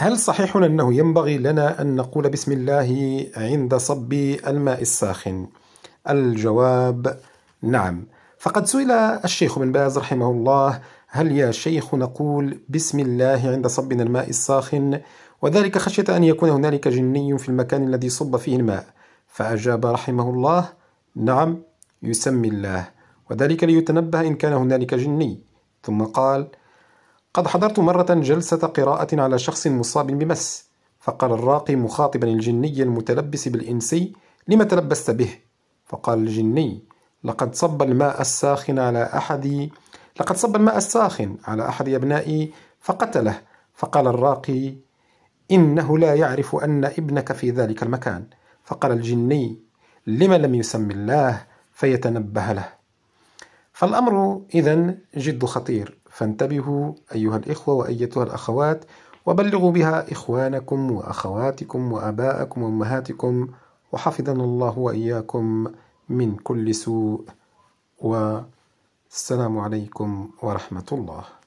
هل صحيح أنه ينبغي لنا أن نقول بسم الله عند صب الماء الساخن؟ الجواب نعم فقد سئل الشيخ بن باز رحمه الله هل يا شيخ نقول بسم الله عند صبنا الماء الساخن وذلك خشية أن يكون هنالك جني في المكان الذي صب فيه الماء فأجاب رحمه الله نعم يسمي الله وذلك ليتنبه إن كان هنالك جني ثم قال قد حضرت مرة جلسة قراءة على شخص مصاب بمس فقال الراقي مخاطبا الجني المتلبس بالإنسي لم تلبست به فقال الجني لقد صب الماء الساخن على أحد لقد صب الماء الساخن على أحد أبنائي فقتله فقال الراقي إنه لا يعرف أن ابنك في ذلك المكان فقال الجني لم لم يسم الله فيتنبه له فالأمر إذا جد خطير فانتبهوا أيها الإخوة وأيتها الأخوات وبلغوا بها إخوانكم وأخواتكم وأباءكم وأمهاتكم وحفظنا الله وإياكم من كل سوء والسلام عليكم ورحمة الله